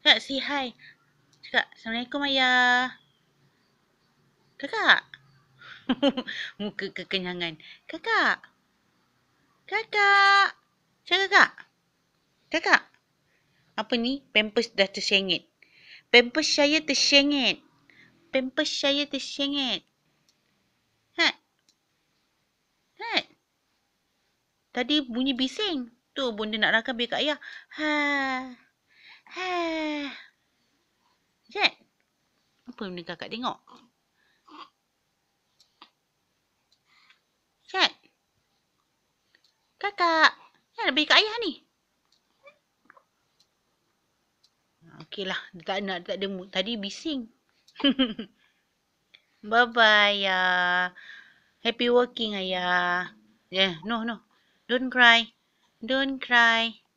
Kakak say hi. Cakap, Assalamualaikum ayah. Kakak. Muka kekenyangan. Kakak. Kakak. Cakap kakak. Kakak. Apa ni? Pampers dah tersengit. Pampers saya tersengit. Pampers saya tersengit. Hat. Hat. Tadi bunyi bising. Tu bunda nak rakam biar kat ayah. Haa. Haa. Cik. Apa benda kakak tengok? Cik. Kakak. Ya, nak beri kat ayah ni. Ah, Okeylah. Dia tak nak, tak ada Tadi bising. Bye-bye, ayah. Happy working, ayah. Yeah, no, no. Don't cry. Don't cry.